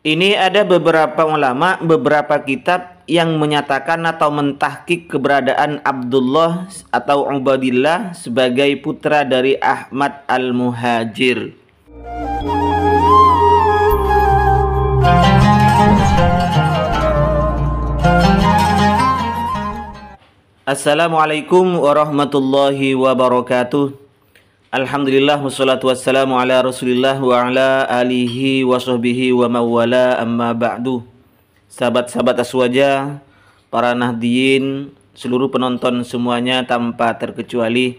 Ini ada beberapa ulama, beberapa kitab yang menyatakan atau mentahkik keberadaan Abdullah atau Ubadillah sebagai putra dari Ahmad Al-Muhajir. Assalamualaikum warahmatullahi wabarakatuh. Alhamdulillah wassalatu wassalamu ala rasulillah wa ala alihi wa sahbihi wa mawala amma ba'du Sahabat-sahabat aswaja, para nahdiyin, seluruh penonton semuanya tanpa terkecuali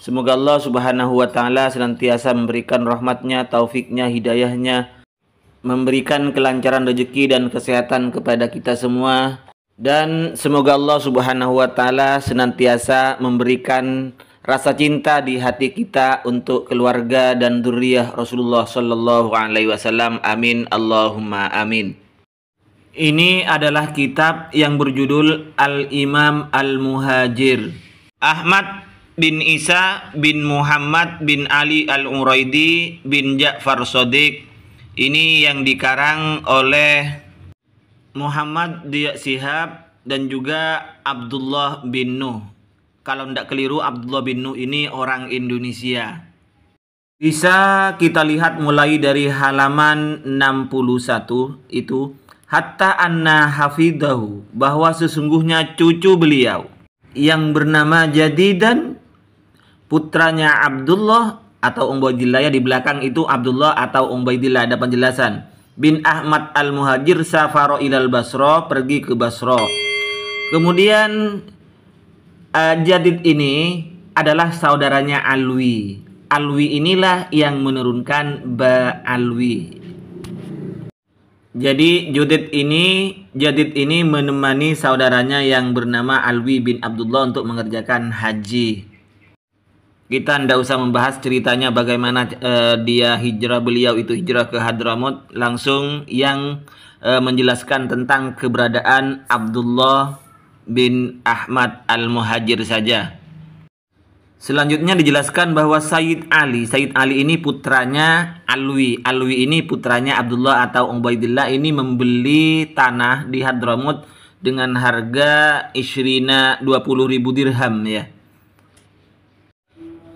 Semoga Allah subhanahu wa ta'ala senantiasa memberikan rahmatnya, taufiknya, hidayahnya Memberikan kelancaran rezeki dan kesehatan kepada kita semua Dan semoga Allah subhanahu wa ta'ala senantiasa memberikan rasa cinta di hati kita untuk keluarga dan duriyah Rasulullah Shallallahu Alaihi Wasallam. Amin, Allahumma amin. Ini adalah kitab yang berjudul Al Imam Al Muhajir. Ahmad bin Isa bin Muhammad bin Ali Al Uraidi bin Ja'far Sodiq. Ini yang dikarang oleh Muhammad Diyak Sihab dan juga Abdullah bin Nuh kalau tidak keliru Abdullah bin Nuh ini orang Indonesia. Bisa kita lihat mulai dari halaman 61 itu hatta anna hafidahu bahwa sesungguhnya cucu beliau yang bernama Jadidan putranya Abdullah atau Umbaidillah ya di belakang itu Abdullah atau Umbaidillah ada penjelasan bin Ahmad al-Muhajir safaro ilal Basro pergi ke Basro kemudian uh, Jadid ini adalah saudaranya Alwi. Alwi inilah yang menurunkan Ba Alwi. Jadi Judid ini Jadid ini menemani saudaranya yang bernama Alwi bin Abdullah untuk mengerjakan haji. Kita tidak usah membahas ceritanya bagaimana uh, dia hijrah beliau itu hijrah ke Hadramut langsung yang uh, menjelaskan tentang keberadaan Abdullah bin Ahmad Al-Muhajir saja. Selanjutnya dijelaskan bahwa Said Ali, Said Ali ini putranya Alwi. Alwi ini putranya Abdullah atau Ubaidillah ini membeli tanah di Hadramut dengan harga isrina 20.000 dirham ya.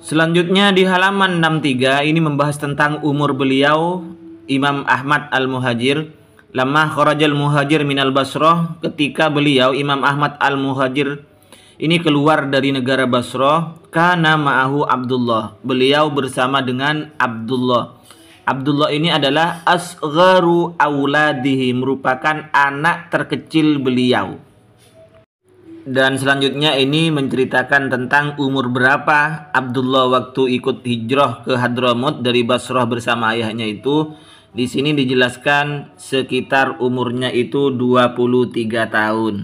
Selanjutnya di halaman 63 ini membahas tentang umur beliau Imam Ahmad Al-Muhajir Lama Khorajal Muhajir minal Basroh ketika beliau Imam Ahmad Al Muhajir ini keluar dari negara Basroh karena ma'ahu Abdullah. Beliau bersama dengan Abdullah. Abdullah ini adalah Asgaru auladihi merupakan anak terkecil beliau. Dan selanjutnya ini menceritakan tentang umur berapa Abdullah waktu ikut hijrah ke Hadramut dari Basrah bersama ayahnya itu di sini dijelaskan sekitar umurnya itu 23 tahun.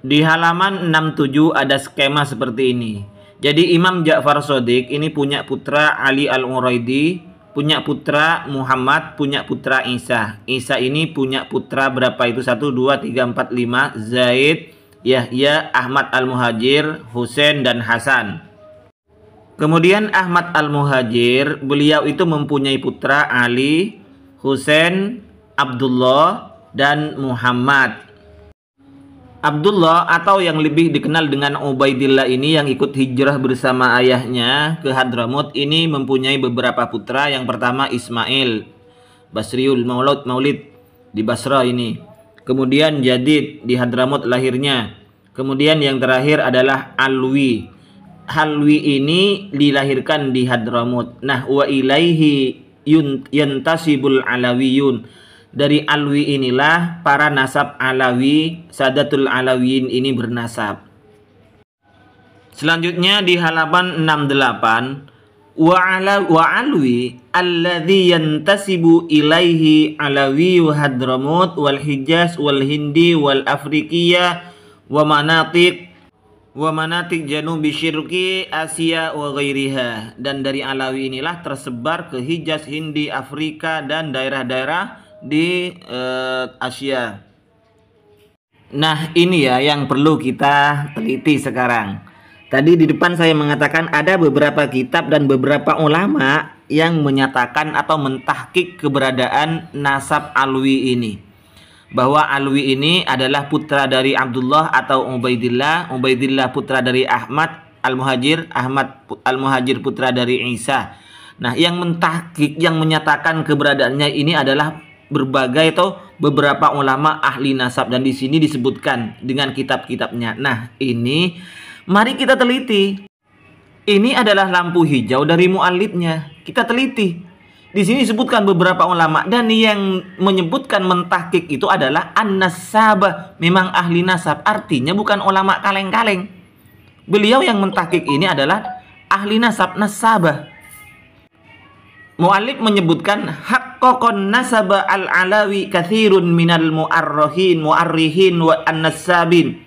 Di halaman 67 ada skema seperti ini. Jadi Imam Ja'far Sodik ini punya putra Ali Al-Uraidi, punya putra Muhammad, punya putra Isa. Isa ini punya putra berapa itu? 1, 2, 3, 4, 5. Zaid, Yahya, Ahmad Al-Muhajir, Husain, dan Hasan. Kemudian Ahmad Al-Muhajir, beliau itu mempunyai putra Ali, Husain, Abdullah, dan Muhammad. Abdullah atau yang lebih dikenal dengan Ubaidillah ini yang ikut hijrah bersama ayahnya ke Hadramut ini mempunyai beberapa putra. Yang pertama Ismail Basriul Maulud Maulid di Basra ini. Kemudian Jadid di Hadramut lahirnya. Kemudian yang terakhir adalah Alwi Halwi ini dilahirkan di Hadramut. Nah, wa ilaihi yantasibul alawiyun. Dari Alwi inilah para nasab Alawi, Sadatul Alawiyin ini bernasab. Selanjutnya di halaman 68 wa ala wa alwi alladhi yantasibu ilaihi alawiyu hadramut wal hijaz wal hindi wal Afrikiyah wa wa manatik janubi syirki Asia wa ghairiha dan dari Alawi inilah tersebar ke Hijaz, Hindi, Afrika dan daerah-daerah di uh, Asia. Nah, ini ya yang perlu kita teliti sekarang. Tadi di depan saya mengatakan ada beberapa kitab dan beberapa ulama yang menyatakan atau mentahkik keberadaan nasab Alwi ini bahwa Alwi ini adalah putra dari Abdullah atau Ubaidillah, Ubaidillah putra dari Ahmad Al-Muhajir, Ahmad Al-Muhajir putra dari Isa. Nah, yang mentahkik yang menyatakan keberadaannya ini adalah berbagai atau beberapa ulama ahli nasab dan di sini disebutkan dengan kitab-kitabnya. Nah, ini mari kita teliti. Ini adalah lampu hijau dari muallifnya. Kita teliti di sini disebutkan beberapa ulama dan yang menyebutkan mentahkik itu adalah an-nasabah, memang ahli nasab. Artinya bukan ulama kaleng-kaleng. Beliau yang mentahkik ini adalah ahli nasab nasabah. Mu'alib menyebutkan kokon nasabah al-alawi kathirun minal muarrohin mu'arrihin wa an-nasabin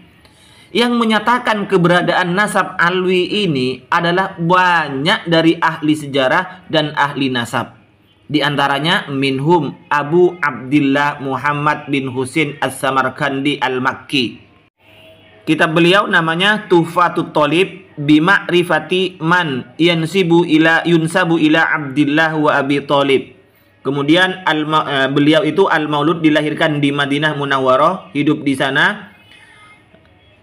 yang menyatakan keberadaan nasab alwi ini adalah banyak dari ahli sejarah dan ahli nasab di antaranya minhum Abu Abdullah Muhammad bin Husin As-Samarkandi Al-Makki. kita beliau namanya Tuhfatut Talib bima rifati man yansibu ila yunsabu ila Abdullah wa Abi Tolib Kemudian al eh, beliau itu Al-Maulud dilahirkan di Madinah Munawwaroh, hidup di sana.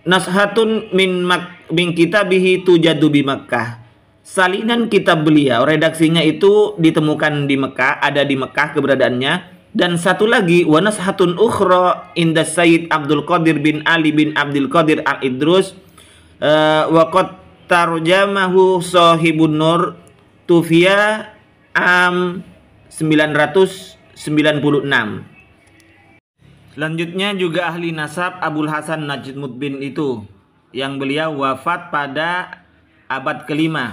Nashatun min mak min kitabihi tujadu bi Makkah Salinan kitab beliau, redaksinya itu ditemukan di Mekah, ada di Mekah keberadaannya. Dan satu lagi, wanashatun ukhra inda Sayyid Abdul Qadir bin Ali bin Abdul Qadir al-Idrus uh, eh, waqad tarjamahu sahibun nur tufia am 996. Selanjutnya juga ahli nasab Abul Hasan bin itu yang beliau wafat pada abad kelima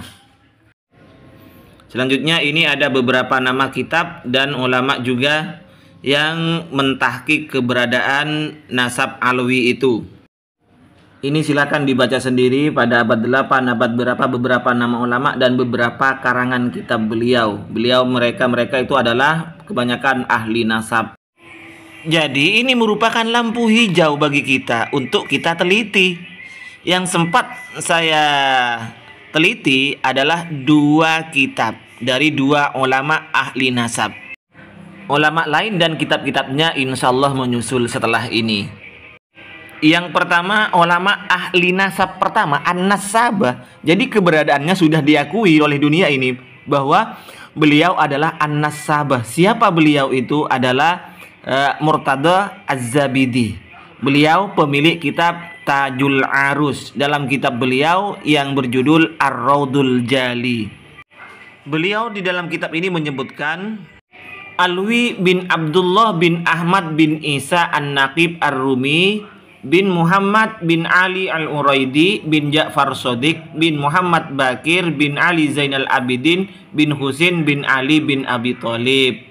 Selanjutnya ini ada beberapa nama kitab dan ulama juga yang mentahki keberadaan nasab Alwi itu. Ini silakan dibaca sendiri pada abad 8, abad berapa beberapa nama ulama dan beberapa karangan kitab beliau. Beliau mereka-mereka itu adalah kebanyakan ahli nasab. Jadi ini merupakan lampu hijau bagi kita untuk kita teliti. Yang sempat saya teliti adalah dua kitab dari dua ulama ahli nasab. Ulama lain dan kitab-kitabnya insya Allah menyusul setelah ini. Yang pertama ulama ahli nasab pertama An-Nasabah. Jadi keberadaannya sudah diakui oleh dunia ini bahwa beliau adalah An-Nasabah. Siapa beliau itu adalah uh, Murtada Az-Zabidi. Beliau pemilik kitab Tajul Arus dalam kitab beliau yang berjudul Ar-Raudul Jali. Beliau di dalam kitab ini menyebutkan Alwi bin Abdullah bin Ahmad bin Isa An-Naqib Ar-Rumi bin Muhammad bin Ali Al-Uraidi bin Ja'far Sodik bin Muhammad Bakir bin Ali Zainal Abidin bin Husin bin Ali bin Abi Thalib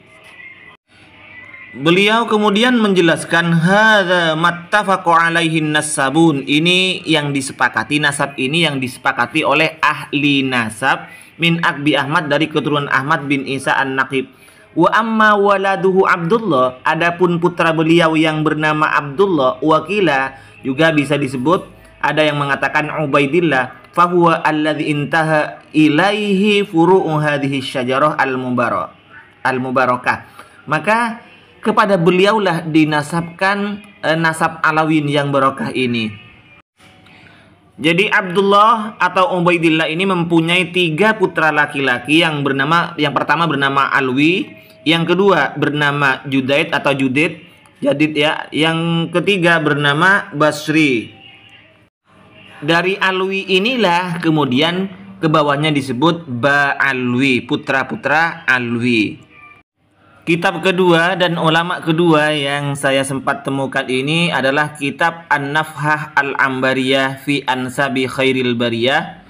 Beliau kemudian menjelaskan hadza mattafaqu alaihi nasabun. Ini yang disepakati nasab ini yang disepakati oleh ahli nasab min Akbi Ahmad dari keturunan Ahmad bin Isa An-Naqib. Wa amma waladuhu Abdullah, adapun putra beliau yang bernama Abdullah wakila juga bisa disebut ada yang mengatakan Ubaidillah fahuwa alladhi intaha ilaihi furu'u hadhihi syajarah al-mubarak al-mubarakah. Maka kepada beliaulah dinasabkan eh, nasab alawin yang barokah ini. Jadi Abdullah atau Ubaidillah ini mempunyai tiga putra laki-laki yang bernama yang pertama bernama Alwi, yang kedua bernama Judait atau Judit, Jadid ya, yang ketiga bernama Basri. Dari Alwi inilah kemudian ke bawahnya disebut Ba'alwi, putra-putra Alwi. Kitab kedua dan ulama kedua yang saya sempat temukan ini adalah kitab An-Nafhah Al-Ambariyah fi Ansabi Khairil Bariyah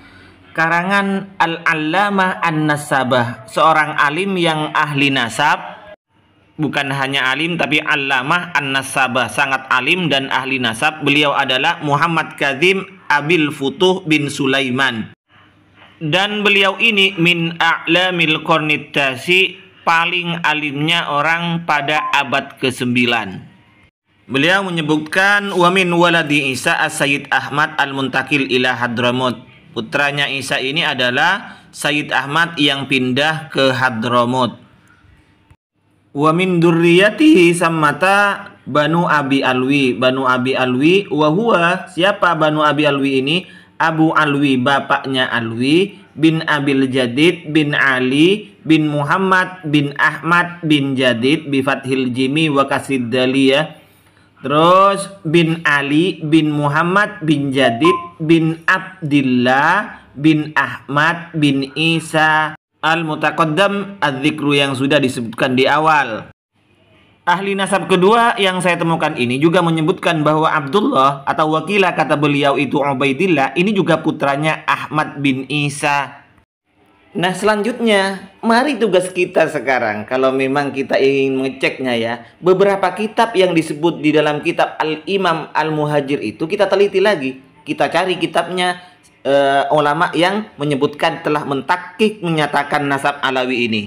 karangan Al-Allamah An-Nasabah, seorang alim yang ahli nasab bukan hanya alim tapi Allamah An-Nasabah, sangat alim dan ahli nasab. Beliau adalah Muhammad Kazim Abil Futuh bin Sulaiman. Dan beliau ini min a'lamil kornitasi paling alimnya orang pada abad ke-9. Beliau menyebutkan min waladi Isa As-Sayyid Ahmad Al-Muntakil ila Hadramut. Putranya Isa ini adalah Sayyid Ahmad yang pindah ke Hadramut. Wa min durriyatihi sammata Banu Abi Alwi. Banu Abi Alwi wa huwa siapa Banu Abi Alwi ini? Abu Alwi bapaknya Alwi bin Abil Jadid bin Ali bin Muhammad bin Ahmad bin Jadid bi fathil jimi wa kasid daliyah terus bin Ali bin Muhammad bin Jadid bin Abdillah bin Ahmad bin Isa al mutaqaddam adzikru yang sudah disebutkan di awal Ahli nasab kedua yang saya temukan ini juga menyebutkan bahwa Abdullah atau wakila kata beliau itu Ubaidillah ini juga putranya Ahmad bin Isa Nah selanjutnya, mari tugas kita sekarang kalau memang kita ingin mengeceknya ya. Beberapa kitab yang disebut di dalam kitab Al-Imam Al-Muhajir itu kita teliti lagi. Kita cari kitabnya eh, ulama yang menyebutkan telah mentakik menyatakan nasab Alawi ini.